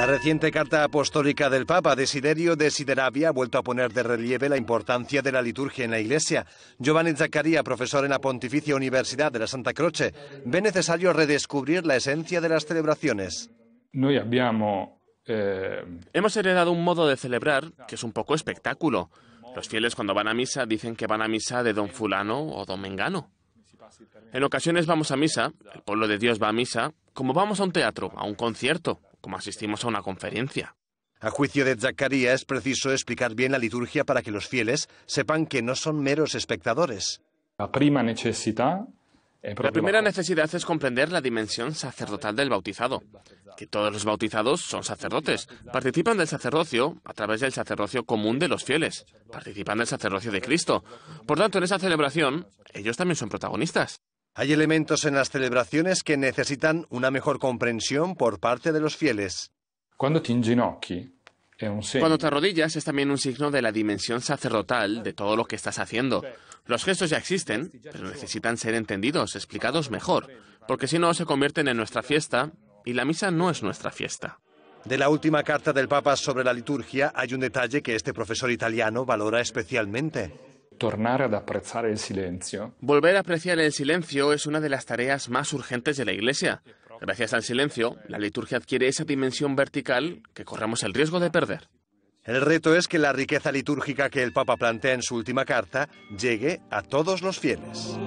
La reciente carta apostólica del Papa Desiderio Siderabia ha vuelto a poner de relieve la importancia de la liturgia en la Iglesia. Giovanni Zaccaria, profesor en la Pontificia Universidad de la Santa Croce, ve necesario redescubrir la esencia de las celebraciones. Eh, Hemos heredado un modo de celebrar que es un poco espectáculo. Los fieles cuando van a misa dicen que van a misa de don fulano o don mengano. En ocasiones vamos a misa, el pueblo de Dios va a misa, como vamos a un teatro, a un concierto como asistimos a una conferencia. A juicio de Zacarías, es preciso explicar bien la liturgia para que los fieles sepan que no son meros espectadores. La la primera necesidad es comprender la dimensión sacerdotal del bautizado, que todos los bautizados son sacerdotes, participan del sacerdocio a través del sacerdocio común de los fieles, participan del sacerdocio de Cristo. Por tanto, en esa celebración, ellos también son protagonistas. Hay elementos en las celebraciones que necesitan una mejor comprensión por parte de los fieles. Cuando te inginocchi, arrodillas es también un signo de la dimensión sacerdotal de todo lo que estás haciendo. Los gestos ya existen, pero necesitan ser entendidos, explicados mejor, porque si no se convierten en nuestra fiesta y la misa no es nuestra fiesta. De la última carta del Papa sobre la liturgia hay un detalle que este profesor italiano valora especialmente. Volver a apreciar el silencio es una de las tareas más urgentes de la Iglesia. Gracias al silencio, la liturgia adquiere esa dimensión vertical que corremos el riesgo de perder. El reto es que la riqueza litúrgica que el Papa plantea en su última carta llegue a todos los fieles.